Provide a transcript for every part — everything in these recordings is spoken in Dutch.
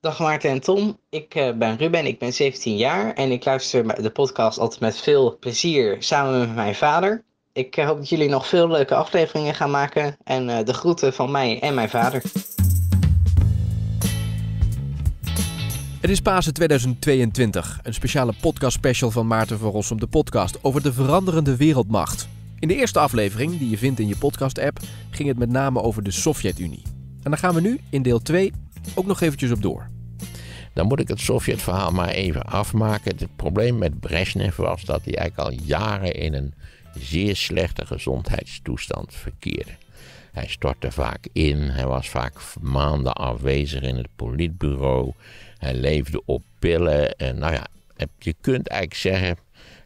Dag Maarten en Tom, ik eh, ben Ruben, ik ben 17 jaar en ik luister de podcast altijd met veel plezier samen met mijn vader. Ik eh, hoop dat jullie nog veel leuke afleveringen gaan maken en eh, de groeten van mij en mijn vader. Het is Pasen 2022, een speciale podcast special van Maarten van Rossum de podcast over de veranderende wereldmacht. In de eerste aflevering, die je vindt in je podcast-app, ging het met name over de Sovjet-Unie. En daar gaan we nu in deel 2 ook nog eventjes op door. Dan moet ik het Sovjet-verhaal maar even afmaken. Het probleem met Brezhnev was dat hij eigenlijk al jaren in een zeer slechte gezondheidstoestand verkeerde. Hij stortte vaak in, hij was vaak maanden afwezig in het politbureau, hij leefde op pillen. En nou ja, je kunt eigenlijk zeggen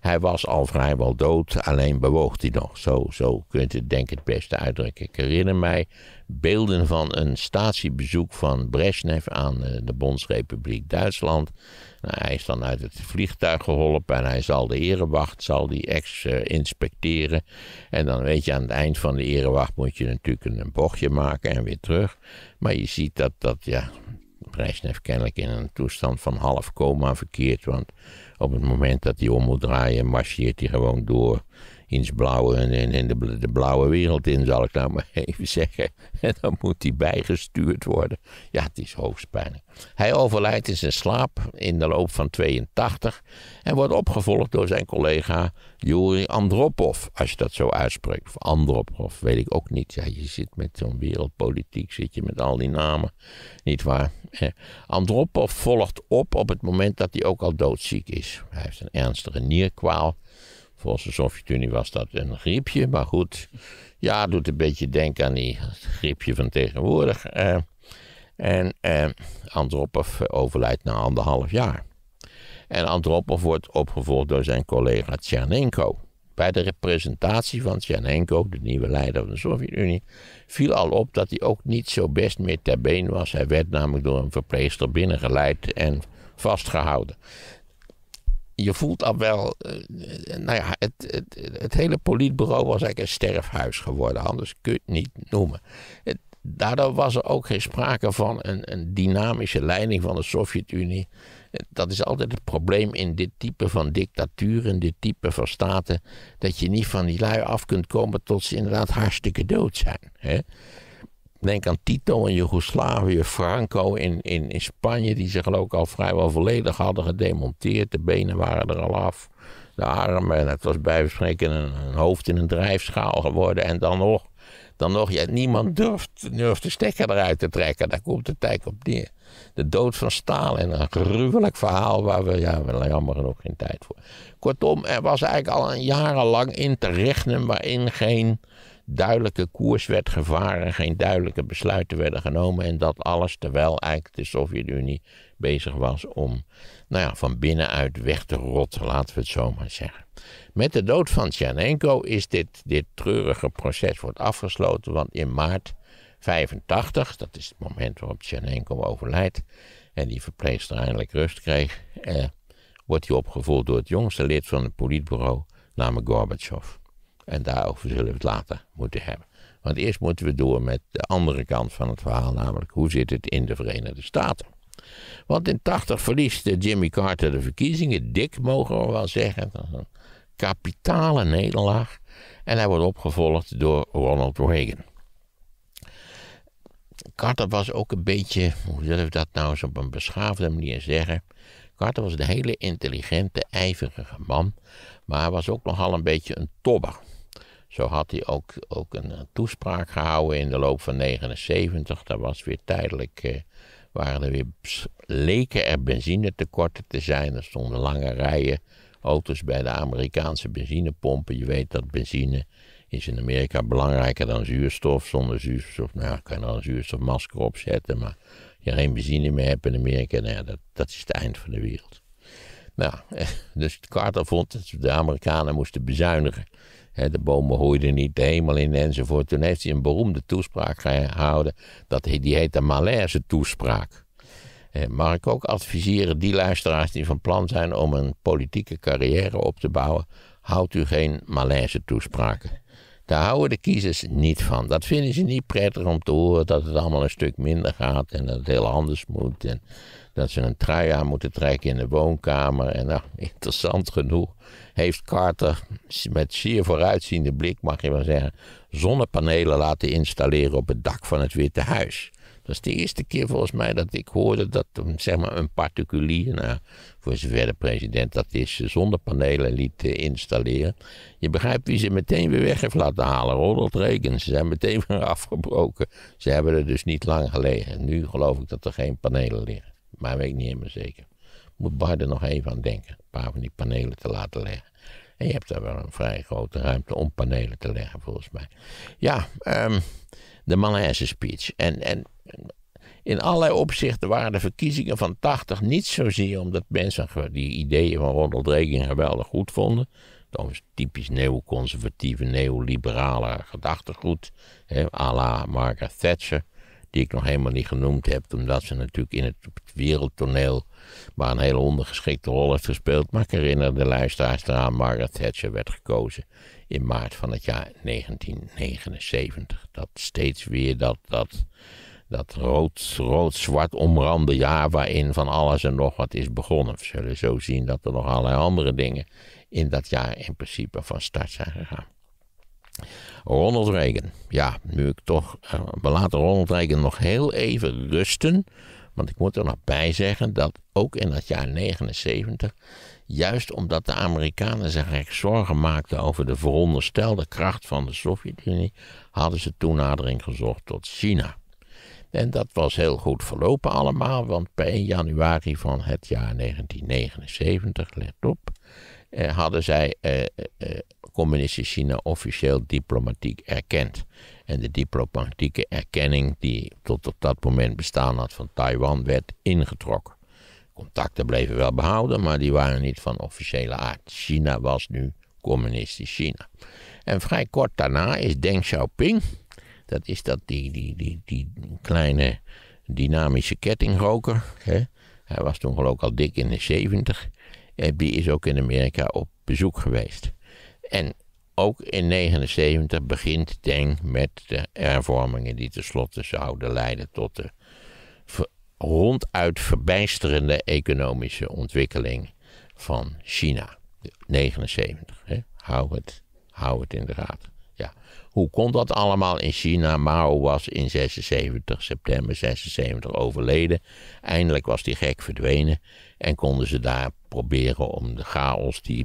hij was al vrijwel dood, alleen bewoog hij nog. Zo, zo kunt u het denk ik het beste uitdrukken. Ik herinner mij beelden van een statiebezoek van Brezhnev aan eh, de Bondsrepubliek Duitsland. Nou, hij is dan uit het vliegtuig geholpen en hij zal de erewacht, zal die ex eh, inspecteren. En dan weet je, aan het eind van de erewacht moet je natuurlijk een bochtje maken en weer terug. Maar je ziet dat, dat ja, Brezhnev kennelijk in een toestand van half coma verkeerd. Want op het moment dat hij om moet draaien, marcheert hij gewoon door in en, de, blauwe wereld in, zal ik nou maar even zeggen. En dan moet hij bijgestuurd worden. Ja, het is hoofdpijn. Hij overlijdt in zijn slaap in de loop van 82 en wordt opgevolgd door zijn collega Juri Andropov, als je dat zo uitspreekt. Of Andropov, weet ik ook niet. Ja, je zit met zo'n wereldpolitiek, zit je met al die namen, niet waar? Eh, Andropov volgt op op het moment dat hij ook al doodziek is. Hij heeft een ernstige nierkwaal. Volgens de Sovjet-Unie was dat een griepje, maar goed. Ja, doet een beetje denken aan die griepje van tegenwoordig. Eh. en eh, Andropov overlijdt na anderhalf jaar. En Andropov wordt opgevolgd door zijn collega Tsjernenko. Bij de representatie van Tsjernenko, de nieuwe leider van de Sovjet-Unie, viel al op dat hij ook niet zo best meer ter been was. Hij werd namelijk door een verpleegster binnengeleid en vastgehouden je voelt al wel, eh, eh, nou ja, het, het, het, hele politbureau was eigenlijk een sterfhuis geworden, anders kun je het niet noemen. daardoor was er ook geen sprake van een, een dynamische leiding van de Sovjet-Unie. Dat is altijd het probleem in dit type van dictatuur dictaturen, dit type van staten, dat je niet van die lui af kunt komen tot ze inderdaad hartstikke dood zijn. Hè? Denk aan Tito in Joegoslavië, Franco in, in, in Spanje, die zich geloof al vrijwel volledig hadden gedemonteerd. De benen waren er al af, de armen. En het was bij spreken een, hoofd in een drijfschaal geworden. En dan nog, dan nog niemand durft, durft de stekker eruit te trekken. Daar komt de tijd op neer. De dood van Stalin, een gruwelijk verhaal waar we, ja, we jammer genoeg geen tijd voor. Kortom, er was eigenlijk al een jarenlang interregnum waarin geen duidelijke koers werd gevaren, geen duidelijke besluiten werden genomen. En dat alles terwijl eigenlijk de Sovjet-Unie bezig was om nou ja, van binnenuit weg te rotten, laten we het zo maar zeggen. Met de dood van Tsjernenko is dit, dit treurige proces wordt afgesloten, want in maart 85, dat is het moment waarop Tsjernenko overlijdt en die verpleegster eindelijk rust kreeg, eh, wordt hij opgevolgd door het jongste lid van het politbureau, namelijk Gorbachev. En daarover zullen we het later moeten hebben. Want eerst moeten we door met de andere kant van het verhaal, namelijk hoe zit het in de Verenigde Staten. Want in 80 verliest eh, Jimmy Carter de verkiezingen, dik mogen we wel zeggen. Dat een kapitale nederlaag. En hij wordt opgevolgd door Ronald Reagan. Carter was ook een beetje, hoe zullen we dat nou eens op een beschaafde manier zeggen. Carter was een hele intelligente, ijverige man. Maar hij was ook nogal een beetje een tobber. Zo had hij ook, ook een eh, toespraak gehouden in de loop van 79. Daar was weer tijdelijk, eh, waren er weer, leken er benzinetekorten te zijn. Er stonden lange rijen auto's bij de Amerikaanse benzinepompen. Je weet dat benzine is in Amerika belangrijker dan zuurstof. Zonder zuurstof, nou kan je er een zuurstofmasker opzetten, Maar als je geen benzine meer hebt in Amerika, nou ja, dat, dat is het eind van de wereld. Nou, dus Carter vond dat de Amerikanen moesten bezuinigen de bomen hoeiden niet de hemel in enzovoort. Toen heeft hij een beroemde toespraak gehouden. Dat, die heet de Malaise toespraak. Mag ik ook adviseren die luisteraars die van plan zijn om een politieke carrière op te bouwen. Houdt u geen malaise toespraken. Daar houden de kiezers niet van. Dat vinden ze niet prettig om te horen dat het allemaal een stuk minder gaat en dat het heel anders moet. En dat ze een trui aan moeten trekken in de woonkamer. En nou, interessant genoeg heeft Carter met zeer vooruitziende blik, mag je wel zeggen, zonnepanelen laten installeren op het dak van het Witte Huis. Dat is de eerste keer volgens mij dat ik hoorde dat zeg maar, een particulier, nou, voor zover de president dat is, zonnepanelen liet eh, installeren. Je begrijpt wie ze meteen weer weg heeft laten halen. Ronald Reagan. Ze zijn meteen weer afgebroken. Ze hebben er dus niet lang gelegen. Nu geloof ik dat er geen panelen liggen maar weet ik niet helemaal zeker. Moet Biden nog even aan denken. Een paar van die panelen te laten leggen. En je hebt daar wel een vrij grote ruimte om panelen te leggen, volgens mij. Ja, ehm, de malaise speech. En, en in allerlei opzichten waren de verkiezingen van 80 niet zozeer omdat mensen die ideeën van Ronald Reagan geweldig goed vonden. Dat is typisch neoconservatieve, neoliberale gedachtegoed. Hè, à la Margaret Thatcher die ik nog helemaal niet genoemd heb, omdat ze natuurlijk in het, wereldtoneel maar een hele ondergeschikte rol heeft gespeeld. Maar ik herinner de luisteraars eraan, Margaret Thatcher werd gekozen in maart van het jaar 1979. Dat steeds weer dat, dat, dat rood-zwart omrande jaar waarin van alles en nog wat is begonnen. We zullen zo zien dat er nog allerlei andere dingen in dat jaar in principe van start zijn gegaan. Ronald Reagan. Ja, nu ik toch. we eh, laten Ronald Reagan nog heel even rusten. Want ik moet er nog bij zeggen dat ook in dat jaar 79. Juist omdat de Amerikanen zich echt zorgen maakten over de veronderstelde kracht van de Sovjet-Unie, hadden ze toenadering gezocht tot China. En dat was heel goed verlopen allemaal, want bij 1 januari van het jaar 1979, let op, eh, hadden zij eh, eh, communistisch China officieel diplomatiek erkend. En de diplomatieke erkenning die tot op dat moment bestaan had van Taiwan werd ingetrokken. Contacten bleven wel behouden, maar die waren niet van officiële aard. China was nu communistisch China. En vrij kort daarna is Deng Xiaoping, dat is dat die, die, die, die kleine dynamische kettingroker. Hè? Hij was toen geloof ik al dik in de 70 die eh, is ook in Amerika op bezoek geweest. En ook in 1979 begint Deng met de hervormingen die tenslotte zouden leiden tot de ronduit verbijsterende economische ontwikkeling van China. 79. Hou, het, hou het in de gaten. Hoe kon dat allemaal in China? Mao was in 76, september 76 overleden. Eindelijk was die gek verdwenen en konden ze daar proberen om de chaos die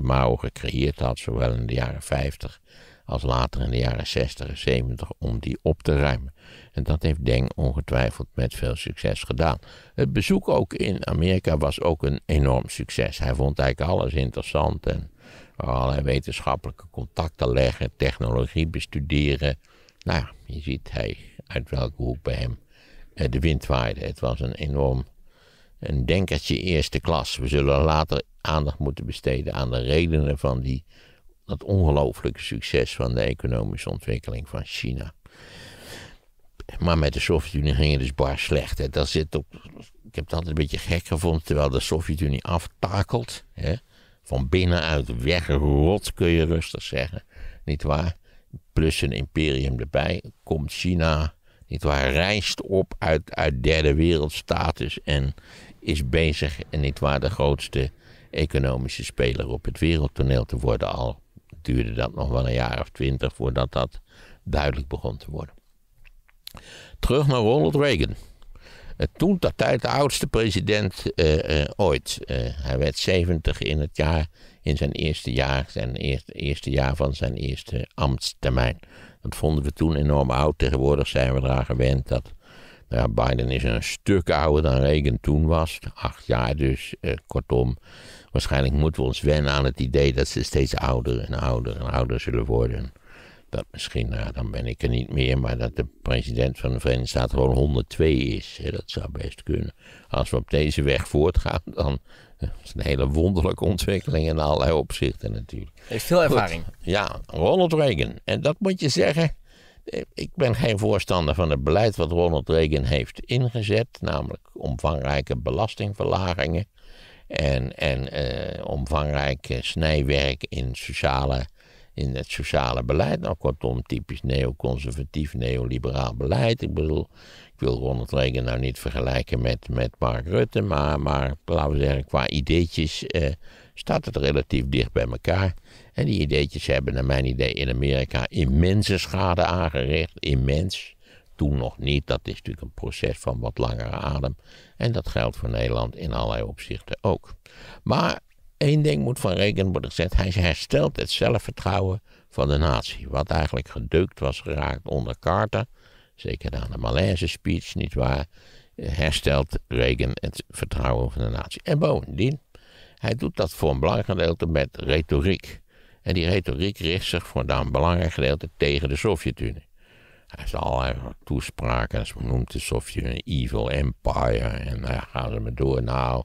Mao gecreëerd had, zowel in de jaren 50 als later in de jaren 60 en 70 om die op te ruimen. En dat heeft Deng ongetwijfeld met veel succes gedaan. Het bezoek ook in Amerika was ook een enorm succes. Hij vond eigenlijk alles interessant en allerlei wetenschappelijke contacten leggen, technologie bestuderen. Nou ja, je ziet hij, uit welke hoek bij hem eh, de wind waaide. Het was een enorm een denkertje eerste klas. We zullen later aandacht moeten besteden aan de redenen van die, dat ongelooflijke succes van de economische ontwikkeling van China. Maar met de Sovjet-Unie ging het dus bar slecht. Hè. Dat zit op, ik heb dat altijd een beetje gek gevonden, terwijl de Sovjet-Unie aftakelt. Hè van binnenuit weggerot, kun je rustig zeggen. Niet waar? Plus een imperium erbij. Komt China, niet waar? Rijst op uit, uit derde wereldstatus en is bezig, en niet waar, de grootste economische speler op het wereldtoneel te worden. Al duurde dat nog wel een jaar of twintig voordat dat duidelijk begon te worden. Terug naar Ronald Reagan. Eh, toen dat tijd de oudste president eh, eh, ooit. hij werd 70 in het jaar, in zijn eerste jaar, zijn eerste, eerste jaar van zijn eerste ambtstermijn. Dat vonden we toen enorm oud. Tegenwoordig zijn we eraan gewend dat nou Biden is een stuk ouder dan Reagan toen was. Acht jaar dus, kortom. Waarschijnlijk moeten we ons wennen aan het idee dat ze steeds ouder en ouder en ouder zullen worden dat misschien, nou, dan ben ik er niet meer, maar dat de president van de Verenigde Staten gewoon 102 is. Hè, dat zou best kunnen. Als we op deze weg voortgaan, dan eh, is is een hele wonderlijke ontwikkeling in allerlei opzichten natuurlijk. Heeft veel ervaring. ja, Ronald Reagan. En dat moet je zeggen, eh, ik ben geen voorstander van het beleid wat Ronald Reagan heeft ingezet, namelijk omvangrijke belastingverlagingen en, en eh, omvangrijk snijwerk in sociale in het sociale beleid. Nou, kortom, typisch neoconservatief, neoliberaal beleid. Ik bedoel, ik wil Ronald Reagan nou niet vergelijken met, met Mark Rutte, maar, maar laten we zeggen, qua ideetjes eh, staat het relatief dicht bij elkaar. En die ideetjes hebben, naar mijn idee, in Amerika immense schade aangericht. Immens. Toen nog niet, dat is natuurlijk een proces van wat langere adem. En dat geldt voor Nederland in allerlei opzichten ook. Maar Eén ding moet van rekening worden gezegd. Hij herstelt het zelfvertrouwen van de natie. Wat eigenlijk gedukt was geraakt onder Carter. Zeker na de malaise speech, nietwaar. Herstelt Reagan het vertrouwen van de natie. En bovendien, hij doet dat voor een belangrijk gedeelte met retoriek. En die retoriek richt zich voor een belangrijk gedeelte tegen de Sovjet-Unie. Hij heeft allerlei toespraken. Hij noemt de Sovjet-Unie evil empire. En daar nou gaan ze maar door. Nou,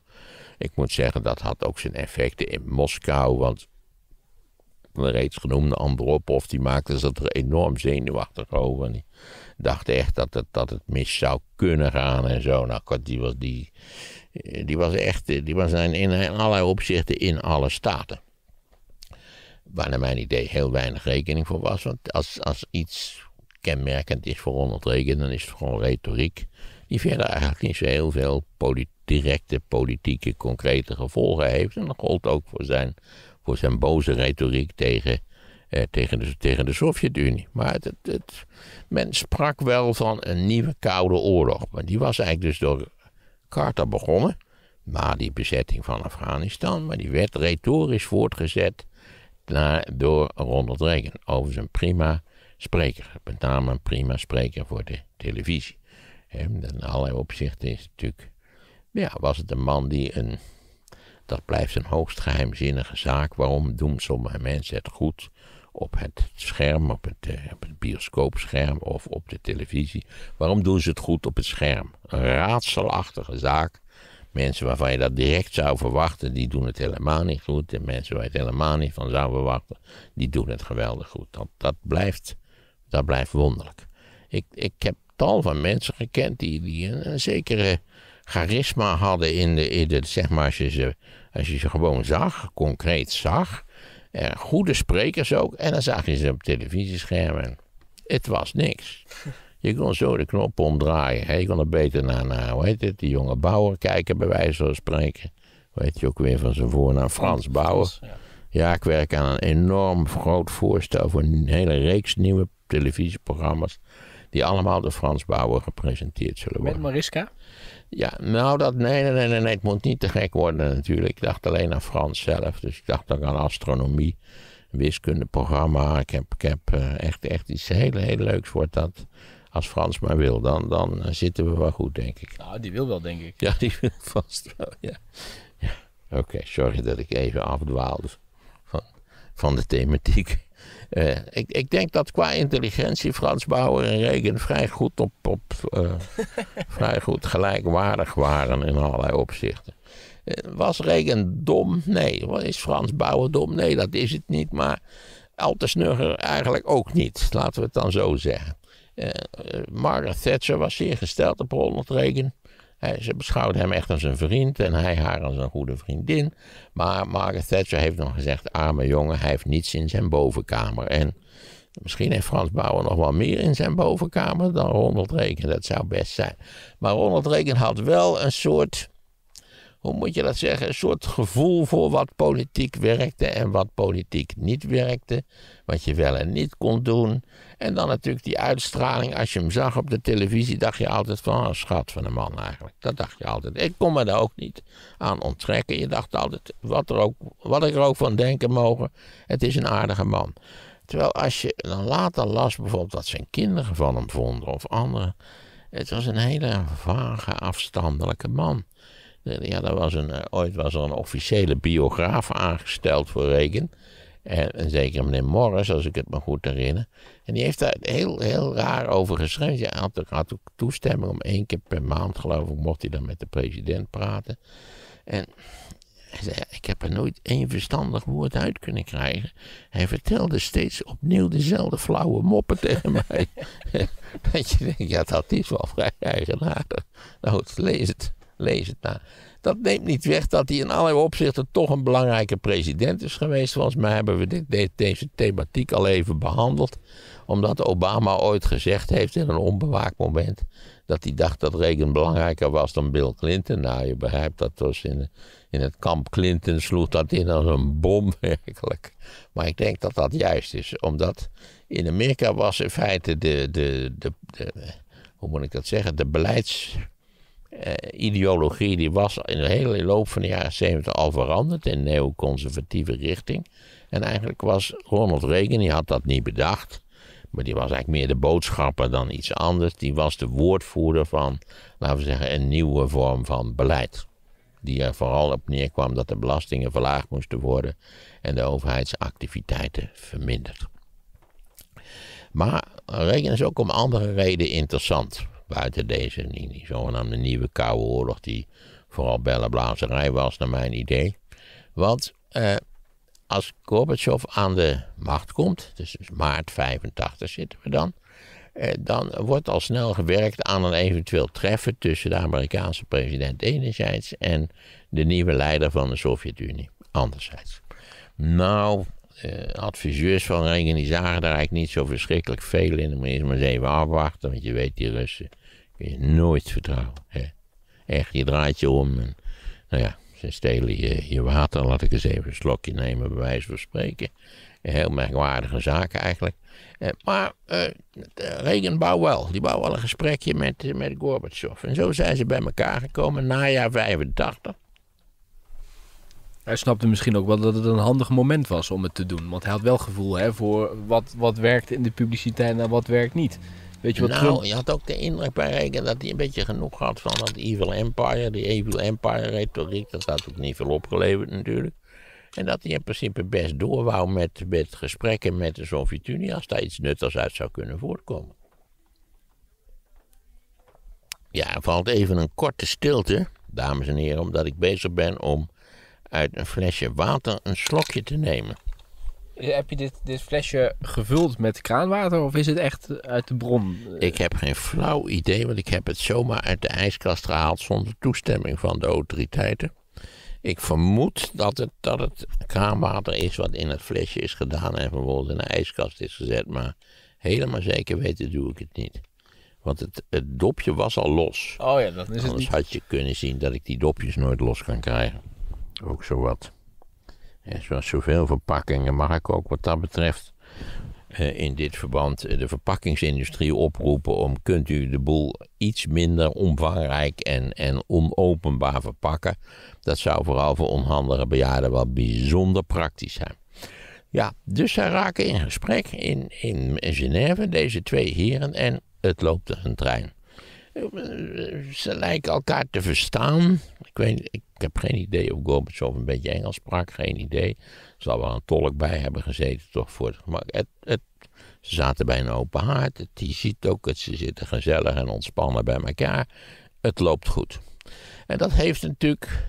ik moet zeggen, dat had ook zijn effecten in Moskou, want de reeds genoemde Andropov, die maakte ze er enorm zenuwachtig over. die dacht echt dat het, dat het mis zou kunnen gaan en zo. Nou, die was, die, die was echt, die was in, in allerlei opzichten in alle staten. Waar naar mijn idee heel weinig rekening voor was. Want als, als iets kenmerkend is voor Ronald Reagan, dan is het gewoon retoriek die verder eigenlijk niet zo heel veel politiek directe politieke concrete gevolgen heeft. En dat gold ook voor zijn, voor zijn boze retoriek tegen, eh, tegen, de, tegen de Sovjet-Unie. Maar het, het, men sprak wel van een nieuwe Koude Oorlog. Maar die was eigenlijk dus door Carter begonnen, na die bezetting van Afghanistan. Maar die werd retorisch voortgezet naar, door Ronald Reagan. Overigens een prima spreker, met name een prima spreker voor de televisie. He, in allerlei opzichten is het natuurlijk. Ja, was het een man die een. Dat blijft een hoogst geheimzinnige zaak. Waarom doen sommige mensen het goed op het scherm, eh, op het, bioscoopscherm of op de televisie? Waarom doen ze het goed op het scherm? Een raadselachtige zaak. Mensen waarvan je dat direct zou verwachten, die doen het helemaal niet goed. En mensen waar je het helemaal niet van zou verwachten, die doen het geweldig goed. Dat, dat, blijft, dat blijft wonderlijk. Ik, ik heb tal van mensen gekend die, die een, zekere charisma hadden in de, in zeg maar, als je, ze, als je ze gewoon zag, concreet zag. Eh, goede sprekers ook. En dan zag je ze op televisieschermen. Het was niks. Je kon zo de knop omdraaien. Hè? Je kon er beter naar, naar, hoe heet het, die jonge Bouwer kijken, bij wijze van spreken. Hoe heet je ook weer van zijn voornaam? Frans Bouwer. ja, ik werk aan een enorm groot voorstel voor een hele reeks nieuwe televisieprogramma's die allemaal door Frans Bauer gepresenteerd zullen worden. Met Mariska? Ja, nou dat, nee, nee, nee, nee, het moet niet te gek worden natuurlijk. Ik dacht alleen aan Frans zelf, dus ik dacht ook aan astronomie, wiskundeprogramma. Ik heb, ik heb eh, echt, echt iets heel, heel leuks wordt dat. Als Frans maar wil, dan, dan zitten we wel goed, denk ik. Nou, die wil wel, denk ik. Ja, die wil vast wel, ja. ja. Oké, okay, sorry dat ik even afdwaalde van, van de thematiek. Eh, ik, ik, denk dat qua intelligentie Frans Bauer en Regen vrij goed, op, op eh, vrij goed gelijkwaardig waren in allerlei opzichten. Eh, was Regen dom? Nee. Is Frans Bauer dom? Nee, dat is het niet. Maar al te eigenlijk ook niet. Laten we het dan zo zeggen. Margaret Thatcher was zeer gesteld op Ronald Reagan ze beschouwde hem echt als een vriend en hij haar als een goede vriendin. Maar Margaret Thatcher heeft nog gezegd: arme jongen, hij heeft niets in zijn bovenkamer. En misschien heeft Frans Bauer nog wel meer in zijn bovenkamer dan Ronald Reagan. Dat zou best zijn. Maar Ronald Reagan had wel een soort hoe moet je dat zeggen, een soort gevoel voor wat politiek werkte en wat politiek niet werkte. Wat je wel en niet kon doen. En dan natuurlijk die uitstraling. Als je hem zag op de televisie, dacht je altijd van, oh, schat van een man eigenlijk. Dat dacht je altijd. Ik kon me daar ook niet aan onttrekken. Je dacht altijd, wat, er ook, wat ik er ook van denken mogen, het is een aardige man. Terwijl als je dan later las bijvoorbeeld wat zijn kinderen van hem vonden of anderen. Het was een hele vage, afstandelijke man. Ja, er was een, eh, ooit was er een officiële biograaf aangesteld voor regen en, zeker meneer Morris, als ik het me goed herinner. En die heeft daar heel, heel raar over geschreven. Hij had, had ook, toestemming om één keer per maand, geloof ik, mocht hij dan met de president praten. En hij zei, ik heb er nooit één verstandig woord uit kunnen krijgen. Hij vertelde steeds opnieuw dezelfde flauwe moppen tegen mij. dat je denkt, ja, dat is wel vrij eigenaardig. Nou lees het. Lees het na. Dat neemt niet weg dat hij in allerlei opzichten toch een belangrijke president is geweest. Volgens mij hebben we dit, deze thematiek al even behandeld. Omdat Obama ooit gezegd heeft in een onbewaakt moment. dat hij dacht dat Reagan belangrijker was dan Bill Clinton. Nou, je begrijpt dat was dus in, in het kamp Clinton sloeg dat in als een bom werkelijk. Maar ik denk dat dat juist is. Omdat in Amerika was in feite de, de, de, de hoe moet ik dat zeggen, de beleids uh, ideologie die was in de hele loop van de jaren 70 al veranderd in neoconservatieve richting. En eigenlijk was Ronald Reagan, die had dat niet bedacht. Maar die was eigenlijk meer de boodschapper dan iets anders. Die was de woordvoerder van, laten we zeggen, een nieuwe vorm van beleid. Die er vooral op neerkwam dat de belastingen verlaagd moesten worden en de overheidsactiviteiten verminderd. Maar Reagan is ook om andere redenen interessant buiten deze, die, die zogenaamde nieuwe Koude Oorlog, die vooral bellenblazerij was, naar mijn idee. Want eh, als Gorbachev aan de macht komt, dus, maart 85 zitten we dan, eh, dan wordt al snel gewerkt aan een eventueel treffen tussen de Amerikaanse president enerzijds en de nieuwe leider van de Sovjet-Unie anderzijds. Nou, eh, adviseurs van Reagan die zagen daar eigenlijk niet zo verschrikkelijk veel in. Dan moet maar eens even afwachten, want je weet die Russen je nooit vertrouwen. Hè. Echt, je draait je om nou ja, ze stelen je, je water. Laat ik eens even een slokje nemen, bij wijze van spreken. Heel merkwaardige zaken eigenlijk. Eh, maar eh, Reagan bouwt wel. Die bouwt wel een gesprekje met, met Gorbachev. En zo zijn ze bij elkaar gekomen, na jaar 85. Hij snapte misschien ook wel dat het een handig moment was om het te doen. Want hij had wel gevoel hè, voor wat, wat werkt in de publiciteit en wat werkt niet. Weet je wat nou, je had ook de indruk bij dat hij een beetje genoeg had van dat Evil Empire. Die Evil Empire retoriek, dat had ook niet veel opgeleverd natuurlijk. En dat hij in principe best door wou met, met gesprekken met de Sovjet-Unie als daar iets nuttigs uit zou kunnen voortkomen. Ja, er valt even een korte stilte, dames en heren, omdat ik bezig ben om uit een flesje water een slokje te nemen. Eh, heb je dit, dit flesje gevuld met kraanwater of is het echt uit de bron? Ik heb geen flauw idee, want ik heb het zomaar uit de ijskast gehaald zonder toestemming van de autoriteiten. Ik vermoed dat het, dat het kraanwater is wat in het flesje is gedaan en vervolgens in de ijskast is gezet, maar helemaal zeker weten doe ik het niet. Want het, dopje was al los. Oh ja, dat is Anders het niet. had je kunnen zien dat ik die dopjes nooit los kan krijgen. Ook zo wat zoals zoveel verpakkingen mag ik ook wat dat betreft eh, in dit verband eh, de verpakkingsindustrie oproepen om kunt u de boel iets minder omvangrijk en, en onopenbaar verpakken. Dat zou vooral voor onhandige bejaarden wel bijzonder praktisch zijn. Ja, dus zij raken in gesprek in, in, Genève, deze twee heren, en het loopt er een trein. Eh, ze lijken elkaar te verstaan. Ik weet, ik heb geen idee of Gorbachev een beetje Engels sprak, geen idee. Er zal wel een tolk bij hebben gezeten, toch voor het gemak. Het, het, ze zaten bij een open haard. je ziet ook dat ze zitten gezellig en ontspannen bij elkaar. Het loopt goed. En dat heeft natuurlijk.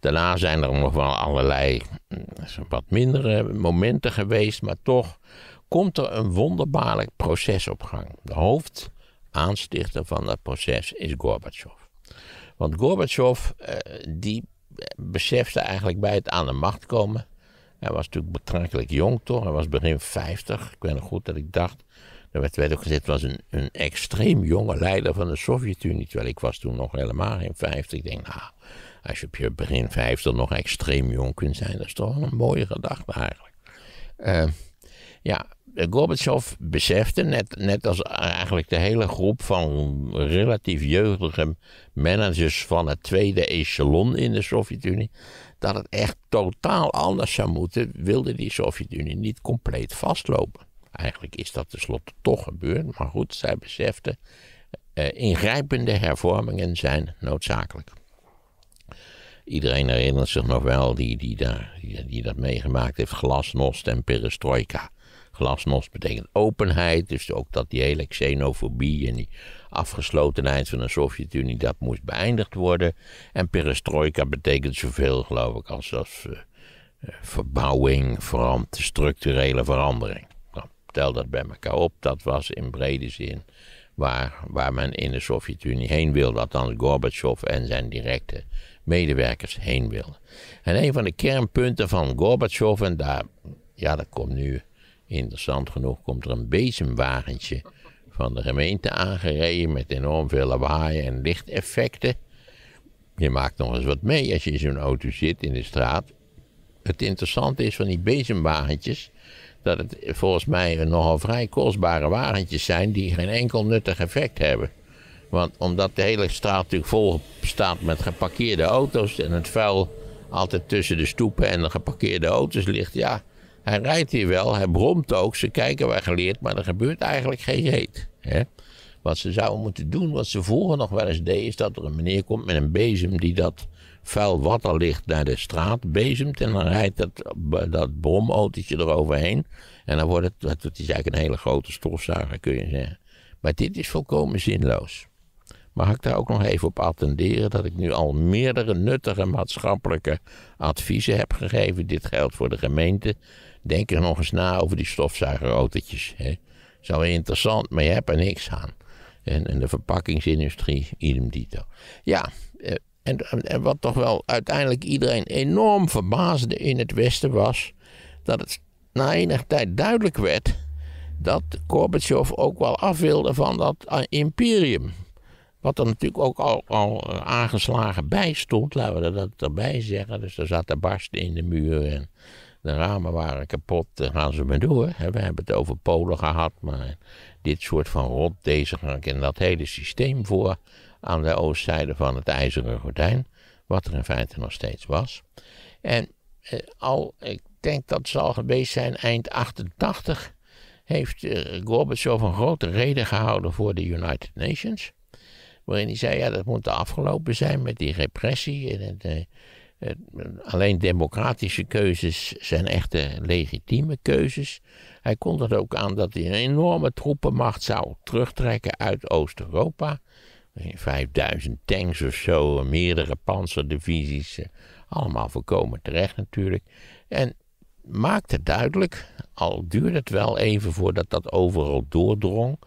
Daarna zijn er nog wel allerlei hm, wat mindere eh, momenten geweest, maar toch komt er een wonderbaarlijk proces op gang. De hoofdaanstichter van dat proces is Gorbachev. Want Gorbachev, eh, die eh, besefte eigenlijk bij het aan de macht komen. Hij was natuurlijk betrekkelijk jong toch, hij was begin 50. Ik weet nog goed dat ik dacht, er werd, werd ook gezegd, was een, een extreem jonge leider van de Sovjet-Unie. Terwijl ik was toen nog helemaal geen 50. Ik denk, nou, als je op je begin 50 nog extreem jong kunt zijn, dat is toch wel een mooie gedachte eigenlijk. Eh, ja, eh, Gorbachev besefte, net, net als eigenlijk de hele groep van relatief jeugdige managers van het tweede echelon in de Sovjet-Unie, dat het echt totaal anders zou moeten, wilde die Sovjet-Unie niet compleet vastlopen. Eigenlijk is dat tenslotte toch gebeurd, maar goed, zij besefte, eh, ingrijpende hervormingen zijn noodzakelijk. Iedereen herinnert zich nog wel die, die, daar, die, die dat meegemaakt heeft, glasnost en perestrojka. Glasnost betekent openheid, dus ook dat die hele xenofobie en die afgeslotenheid van de Sovjet-Unie, dat moest beëindigd worden. En perestroika betekent zoveel, geloof ik, als, als eh, eh, verbouwing, verand, structurele verandering. Nou, tel dat bij elkaar op, dat was in brede zin waar, waar men in de Sovjet-Unie heen wilde, dan Gorbachev en zijn directe medewerkers heen wilden. En een van de kernpunten van Gorbachev, en daar, ja, dat komt nu Interessant genoeg komt er een bezemwagentje van de gemeente aangereden met enorm veel lawaai en lichteffecten. Je maakt nog eens wat mee als je in zo'n auto zit in de straat. Het interessante is van die bezemwagentjes dat het volgens mij nogal vrij kostbare wagentjes zijn die geen enkel nuttig effect hebben. Want omdat de hele straat natuurlijk vol staat met geparkeerde auto's en het vuil altijd tussen de stoepen en de geparkeerde auto's ligt, ja, hij rijdt hier wel, hij bromt ook, ze kijken waar geleerd, maar er gebeurt eigenlijk geen reet. Hè? Wat ze zouden moeten doen, wat ze vroeger nog wel eens deden, is dat er een meneer komt met een bezem die dat vuil ligt naar de straat bezemt. En dan rijdt dat, dat bromautootje eroverheen. En dan wordt het, dat is eigenlijk een hele grote stofzuiger, kun je zeggen. Maar dit is volkomen zinloos. Mag ik daar ook nog even op attenderen dat ik nu al meerdere nuttige maatschappelijke adviezen heb gegeven? Dit geldt voor de gemeente. Denk er nog eens na over die stofzuigerautootjes. Hè. wel interessant, maar je hebt er niks aan. En, de verpakkingsindustrie, idem dito. Ja, eh, en, en wat toch wel uiteindelijk iedereen enorm verbaasde in het Westen was. dat het na enige tijd duidelijk werd dat Gorbachev ook wel af wilde van dat eh, imperium. Wat er natuurlijk ook al, eh, aangeslagen bij stond, laten we dat erbij zeggen. Dus er zaten barsten in de muur en de ramen waren kapot. Dan gaan ze maar door. We hebben het over Polen gehad, maar dit soort van rot, deze gang en dat hele systeem voor aan de oostzijde van het IJzeren Gordijn. Wat er in feite nog steeds was. En eh, al, ik denk dat het al geweest zijn eind 88, heeft eh, Gorbachev een grote reden gehouden voor de United Nations. Waarin hij zei, ja, dat moet afgelopen zijn met die repressie. En, eh, alleen democratische keuzes zijn echte legitieme keuzes. Hij kon ook aan dat hij een enorme troepenmacht zou terugtrekken uit Oost-Europa. 5000 tanks of zo, meerdere panzerdivisies. Eh, allemaal voorkomen terecht natuurlijk. En maakte duidelijk, al duurde het wel even voordat dat overal doordrong,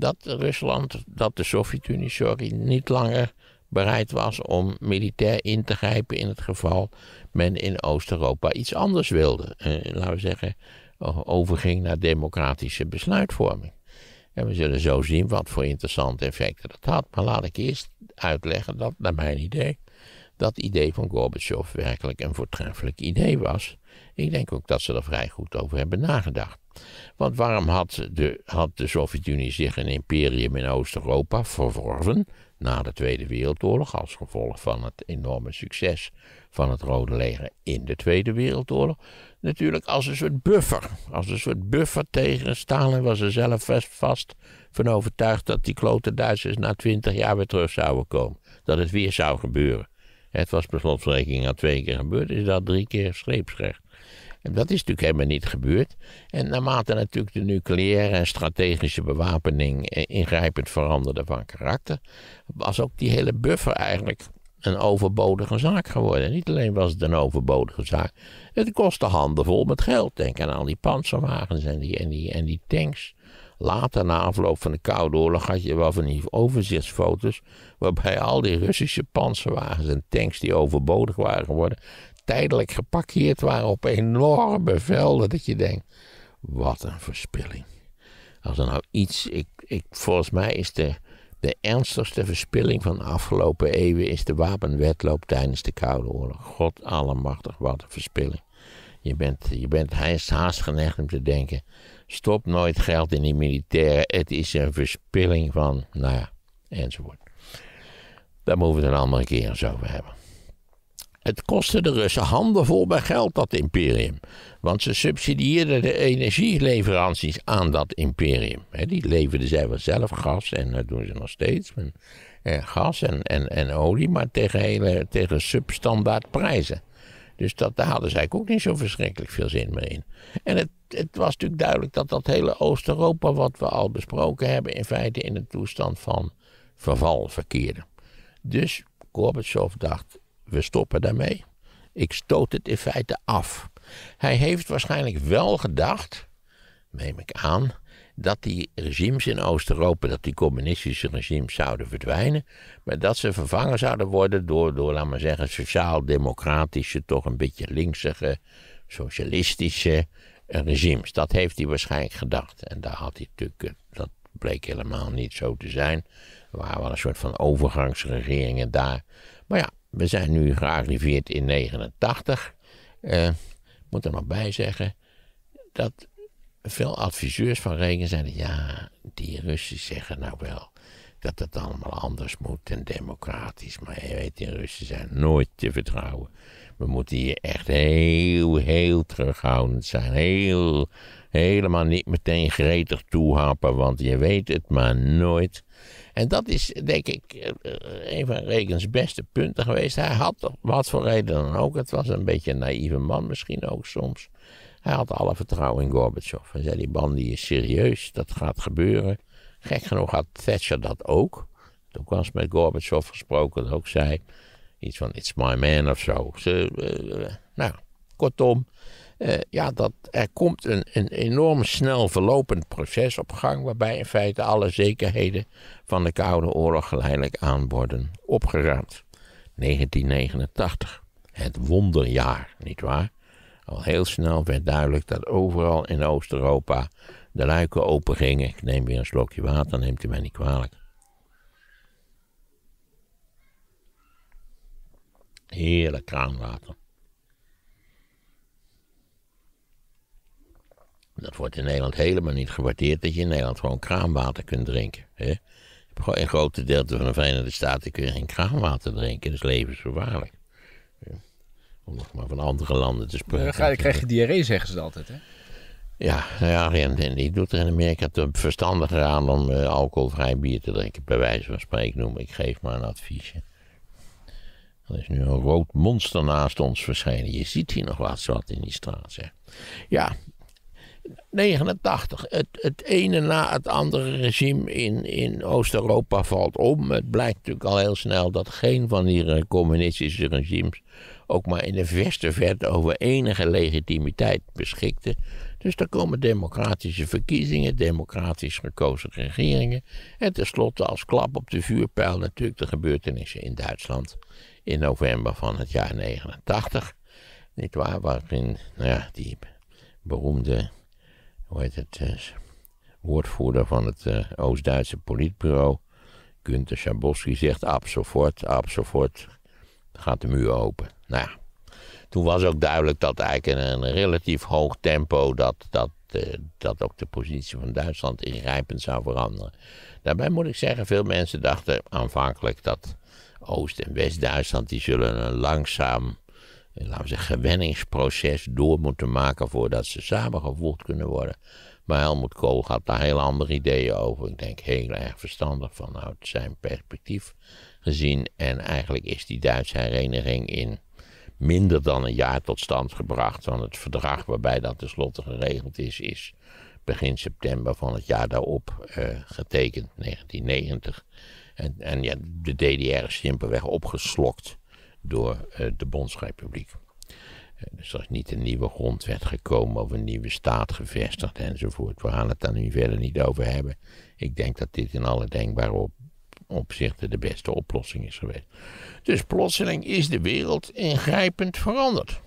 dat Rusland, dat de Sovjet-Unie, sorry, niet langer bereid was om militair in te grijpen in het geval men in Oost-Europa iets anders wilde. Eh, laten we zeggen, overging naar democratische besluitvorming. En we zullen zo zien wat voor interessante effecten dat had. Maar laat ik eerst uitleggen dat, naar mijn idee, dat idee van Gorbachev werkelijk een voortreffelijk idee was. Ik denk ook dat ze er vrij goed over hebben nagedacht. Want waarom had de, had de Sovjet-Unie zich een imperium in Oost-Europa verworven na de Tweede Wereldoorlog als gevolg van het enorme succes van het Rode Leger in de Tweede Wereldoorlog? Natuurlijk als een soort buffer. Als een soort buffer tegen Stalin was er zelf vast, vast van overtuigd dat die klote Duitsers na twintig jaar weer terug zouden komen. Dat het weer zou gebeuren. Het was per slotverrekening al twee keer gebeurd, is dat drie keer scheepsrecht. En dat is natuurlijk helemaal niet gebeurd. En naarmate natuurlijk de nucleaire en strategische bewapening eh, ingrijpend veranderde van karakter, was ook die hele buffer eigenlijk een overbodige zaak geworden. Niet alleen was het een overbodige zaak, het kostte handenvol vol met geld. Denk aan al die panzerwagens en die, en die, en die tanks. Later, na afloop van de Koude Oorlog, had je wel van die overzichtsfoto's. waarbij al die Russische panzerwagens en tanks die overbodig waren geworden. tijdelijk geparkeerd waren op enorme velden. Dat je denkt: wat een verspilling. Als er nou iets. Ik, ik, volgens mij is de, de ernstigste verspilling van de afgelopen eeuwen. is de wapenwetloop tijdens de Koude Oorlog. God allemachtig, wat een verspilling. Je bent, je bent haast, haast geneigd om te denken Stop nooit geld in die militairen. Het is een verspilling van, nou ja, enzovoort. Daar moeten we het een andere keer over hebben. Het kostte de Russen handenvol bij geld, dat imperium. Want ze subsidieerden de energieleveranties aan dat imperium. die leverden zij wel zelf gas, en dat doen ze nog steeds. Eh, gas en, en, en olie, maar tegen, hele, tegen substandaard prijzen. Dus dat, daar hadden zij ook niet zo verschrikkelijk veel zin meer in. En het het was natuurlijk duidelijk dat dat hele Oost-Europa, wat we al besproken hebben, in feite in een toestand van verval verkeerde. Dus Gorbachev dacht: we stoppen daarmee. Ik stoot het in feite af. Hij heeft waarschijnlijk wel gedacht, neem ik aan, dat die regimes in Oost-Europa, dat die communistische regimes zouden verdwijnen, maar dat ze vervangen zouden worden door, door laten we zeggen, sociaal-democratische, toch een beetje linksige, socialistische regimes. Dat heeft hij waarschijnlijk gedacht. En daar had hij natuurlijk, eh, dat bleek helemaal niet zo te zijn. Er waren wel een soort van overgangsregeringen daar. Maar ja, we zijn nu gearriveerd in 89. Eh, ik moet er nog bij zeggen dat veel adviseurs van Reagan zeiden: ja, die Russen zeggen nou wel dat het allemaal anders moet en democratisch. Maar je weet, in Russen zijn nooit te vertrouwen. We moeten hier echt heel, heel terughoudend zijn. Heel, helemaal niet meteen gretig toehappen, want je weet het maar nooit. En dat is, denk ik, eh, een van Regens beste punten geweest. Hij had, wat voor reden dan ook, het was een beetje een naïeve man misschien ook soms. Hij had alle vertrouwen in Gorbachev. Hij zei, die band die is serieus, dat gaat gebeuren. Gek genoeg had Thatcher dat ook. Toen was met Gorbachev gesproken, dat ook zei. Iets van, it's my man of zo. Ze, eh, nou, kortom, eh, ja, dat, er komt een, een enorm snel verlopend proces op gang... waarbij in feite alle zekerheden van de Koude Oorlog geleidelijk aan worden opgeruimd. 1989, het wonderjaar, nietwaar? Al heel snel werd duidelijk dat overal in Oost-Europa de luiken open gingen. Ik neem weer een slokje water, neemt u mij niet kwalijk. Heerlijk kraanwater. Dat wordt in Nederland helemaal niet gewaardeerd dat je in Nederland gewoon kraanwater kunt drinken. Hè? In grote delen van de Verenigde Staten kun je geen kraanwater drinken. Dat is levensgevaarlijk. Om nog maar van andere landen te spreken. dan krijg je diarree, zeggen ze altijd. Hè? Ja, nou ja en, en die doet er in Amerika te verstandiger aan om eh, alcoholvrij bier te drinken, bij wijze van spreken noem. Ik geef maar een adviesje. Er is nu een rood monster naast ons verschijnen. Je ziet hier nog wat wat in die straat, zeg. Ja, 89. Het, het ene na het andere regime in, in Oost-Europa valt om. Het blijkt natuurlijk al heel snel dat geen van die communistische regimes ook maar in de verste verte over enige legitimiteit beschikte. Dus er komen democratische verkiezingen, democratisch gekozen regeringen. En tenslotte als klap op de vuurpijl natuurlijk de gebeurtenissen in Duitsland in november van het jaar 89. Niet waar? Waarin nou ja, die beroemde, hoe het, eh, woordvoerder van het eh, Oost-Duitse politbureau, Günther Schabowski, zegt: "Absofort, absofort gaat de muur open. Nou ja. Toen was ook duidelijk dat eigenlijk in een relatief hoog tempo dat, dat, eh, dat ook de positie van Duitsland ingrijpend zou veranderen. Daarbij moet ik zeggen, veel mensen dachten aanvankelijk dat Oost- en West-Duitsland die zullen een langzaam eh, laten we zeggen, gewenningsproces door moeten maken voordat ze samengevoegd kunnen worden. Maar Helmut Kool had daar heel andere ideeën over. Ik denk heel erg verstandig vanuit zijn perspectief gezien. En eigenlijk is die Duitse hereniging in minder dan een jaar tot stand gebracht. Want het verdrag waarbij dat tenslotte geregeld is, is begin september van het jaar daarop eh, getekend, 1990. En, en ja, de DDR is simpelweg opgeslokt door eh, de Bondsrepubliek. Eh, dus er is niet een nieuwe grondwet gekomen of een nieuwe staat gevestigd enzovoort. We gaan het daar nu verder niet over hebben. Ik denk dat dit in alle denkbare op opzichten de beste oplossing is geweest. Dus plotseling is de wereld ingrijpend veranderd.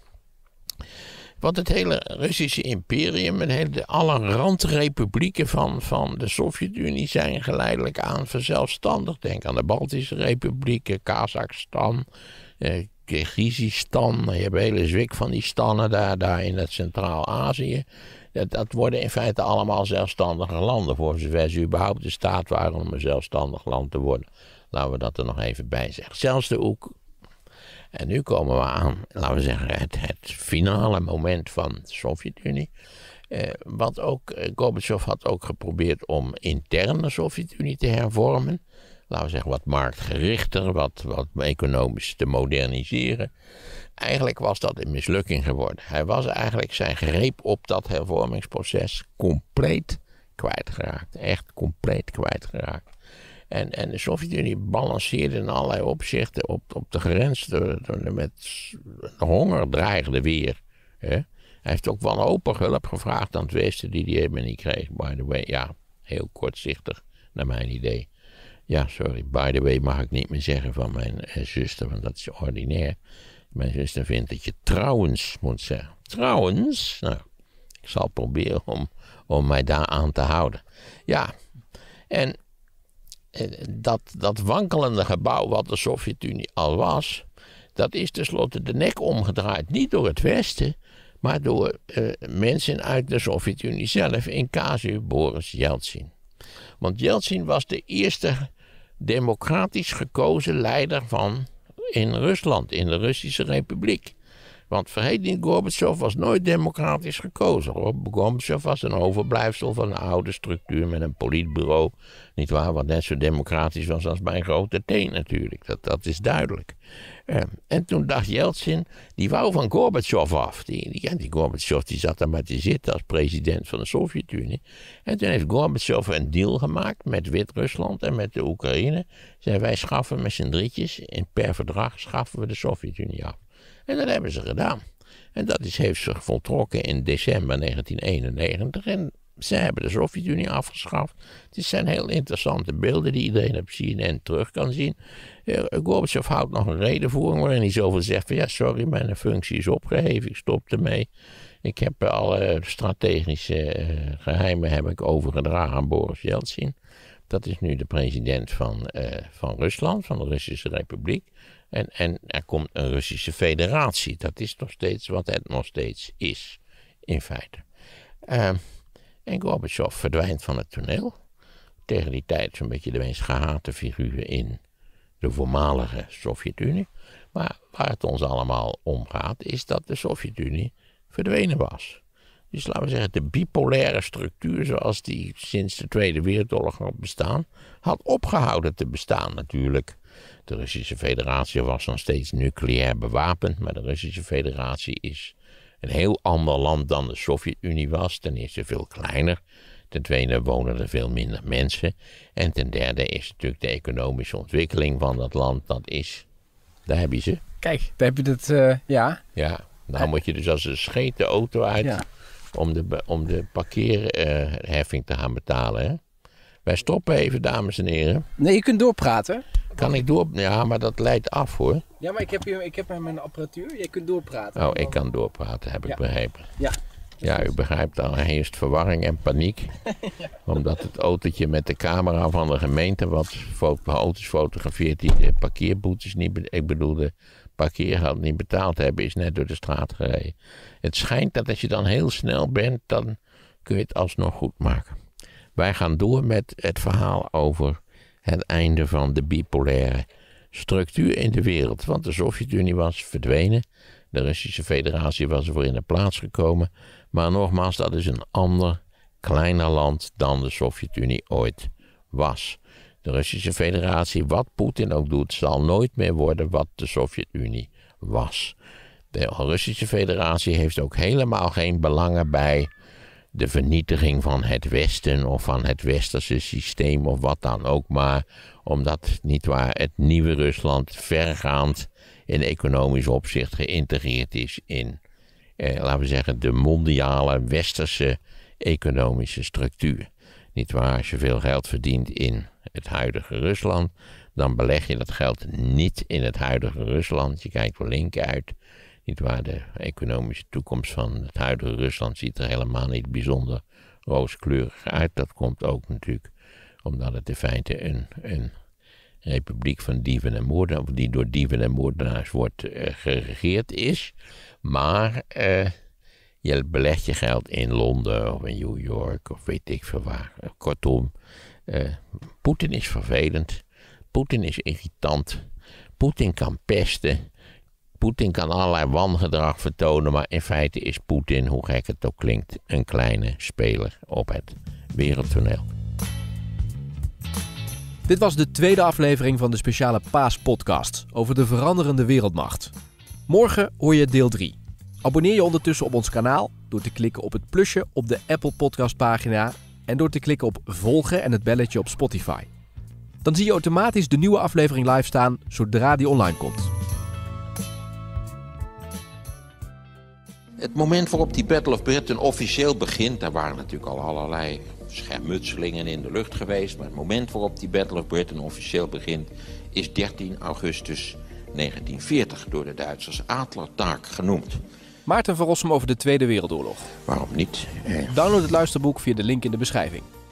Want het hele Russische imperium en de alle randrepublieken van, van de Sovjet-Unie zijn geleidelijk aan verzelfstandig. Denk aan de Baltische Republieken, Kazachstan, eh, Kyrgyzstan. Je hebt een hele zwik van die stannen daar, daar in het Centraal-Azië. Dat, dat worden in feite allemaal zelfstandige landen, voor zover ze überhaupt de staat waren om een zelfstandig land te worden. Laten we dat er nog even bij zeggen. Zelfs de Oek. En nu komen we aan, laten we zeggen, het, het finale moment van de Sovjet-Unie. Eh, wat ook, Gorbatsjov eh, Gorbachev had ook geprobeerd om interne Sovjet-Unie te hervormen. Laten we zeggen, wat marktgerichter, wat, wat economisch te moderniseren. Eigenlijk was dat een mislukking geworden. Hij was eigenlijk zijn greep op dat hervormingsproces compleet kwijtgeraakt. Echt compleet kwijtgeraakt. En, en de Sovjet-Unie balanceerde in allerlei opzichten op, op de grens. Door, door met honger dreigde weer. Hè? Hij heeft ook wanhopig hulp gevraagd aan het Westen, die hij helemaal niet kreeg, by the way. Ja, heel kortzichtig, naar mijn idee. Ja, sorry, by the way mag ik niet meer zeggen van mijn eh, zuster, want dat is ordinair. Mijn zuster vindt dat je trouwens moet zeggen. Trouwens? Nou, ik zal proberen om, om mij daar aan te houden. Ja, en eh, dat, dat wankelende gebouw wat de Sovjet-Unie al was, dat is tenslotte de nek omgedraaid. Niet door het Westen, maar door eh, mensen uit de Sovjet-Unie zelf, in casu Boris Yeltsin. Want Yeltsin was de eerste democratisch gekozen leider van in Rusland, in de Russische Republiek. Want vergeet Gorbachev was nooit democratisch gekozen. Hoor. Gorbachev was een overblijfsel van een oude structuur met een politbureau. nietwaar? wat net zo democratisch was als mijn grote teen natuurlijk. Dat, dat is duidelijk. Ehm, en toen dacht Jeltsin, die wou van Gorbachev af. Die, die, die Gorbachev die zat daar maar te zitten als president van de Sovjet-Unie. En toen heeft Gorbachev een deal gemaakt met Wit-Rusland en met de Oekraïne. Zijn wij schaffen met z'n drietjes, en per verdrag schaffen we de Sovjet-Unie af. En dat hebben ze gedaan. En dat is, heeft zich voltrokken in december 1991. En ze hebben de Sovjet-Unie afgeschaft. Het zijn heel interessante beelden die iedereen op CNN terug kan zien. Eh, Gorbachev houdt nog een voor, waarin hij zoveel zegt van ja sorry mijn functie is opgeheven, ik stop ermee. Ik heb eh, alle strategische eh, geheimen heb ik overgedragen aan Boris Yeltsin. Dat is nu de president van, van Rusland, van de Russische Republiek. En, en er komt een Russische federatie. Dat is nog steeds wat het nog steeds is, in feite. Uh, en Gorbachev verdwijnt van het toneel. Tegen die tijd zo'n beetje de meest gehate figuur in de voormalige Sovjet-Unie. Maar waar het ons allemaal om gaat, is dat de Sovjet-Unie verdwenen was. Dus laten we zeggen, de bipolaire structuur zoals die sinds de Tweede Wereldoorlog had bestaan, had opgehouden te bestaan natuurlijk. De Russische Federatie was nog steeds nucleair bewapend, maar de Russische Federatie is een heel ander land dan de Sovjet-Unie was. Ten eerste veel kleiner. Ten tweede wonen er veel minder mensen. En ten derde is natuurlijk de economische ontwikkeling van dat land. Dat is, daar heb je ze. Kijk, daar heb je het. uh, ja. Ja, nou moet je dus als een scheet de auto uit om de, om de parkeerheffing eh, te gaan betalen. Hè? Wij stoppen even, dames en heren. Nee, je kunt doorpraten. Kan ik door? Ja, maar dat leidt af hoor. Ja, maar ik heb, hier, ik heb mijn apparatuur. Je kunt doorpraten. Oh, ik kan doorpraten, heb ik begrepen. Ja. Ja, u begrijpt, dan eerst verwarring en paniek. Omdat het autootje met de camera van de gemeente, wat auto's fotografeert die de parkeerboetes niet, ik bedoel de parkeergeld niet betaald hebben, is net door de straat gereden. Het schijnt dat als je dan heel snel bent, dan kun je het alsnog goed maken. Wij gaan door met het verhaal over het einde van de bipolaire structuur in de wereld. Want de Sovjet-Unie was verdwenen. De Russische Federatie was ervoor in de plaats gekomen. Maar nogmaals, dat is een ander, kleiner land dan de Sovjet-Unie ooit was. De Russische Federatie, wat Poetin ook doet, zal nooit meer worden wat de Sovjet-Unie was. De Russische Federatie heeft ook helemaal geen belangen bij de vernietiging van het Westen of van het Westerse systeem of wat dan ook maar. Omdat, nietwaar, het nieuwe Rusland vergaand in economisch opzicht geïntegreerd is in, eh, laten we zeggen, de mondiale Westerse economische structuur. Nietwaar, als je veel geld verdient in het huidige Rusland, dan beleg je dat geld niet in het huidige Rusland. Je kijkt wel link uit niet waar de economische toekomst van het huidige Rusland ziet er helemaal niet bijzonder rooskleurig uit. Dat komt ook natuurlijk omdat het in feite een, een republiek van dieven en moordenaars, die door dieven en moordenaars wordt eh, geregeerd is. Maar eh, je belegt je geld in Londen of in New York of weet ik veel waar. Eh, kortom, Poetin is vervelend. Poetin is irritant. Poetin kan pesten. Poetin kan allerlei wangedrag vertonen, maar in feite is Poetin, hoe gek het ook klinkt, een kleine speler op het wereldtoneel. Dit was de tweede aflevering van de speciale Paas-podcast over de veranderende wereldmacht. Morgen hoor je deel 3. Abonneer je ondertussen op ons kanaal door te klikken op het plusje op de Apple Podcast pagina en door te klikken op volgen en het belletje op Spotify. Dan zie je automatisch de nieuwe aflevering live staan zodra die online komt. Het moment waarop die Battle of Britain officieel begint... daar waren natuurlijk al allerlei schermutselingen in de lucht geweest... maar het moment waarop die Battle of Britain officieel begint... is 13 augustus 1940 door de Duitsers Adlertaak genoemd. Maarten van over de Tweede Wereldoorlog. Waarom niet? Eh, Download het luisterboek via de link in de beschrijving.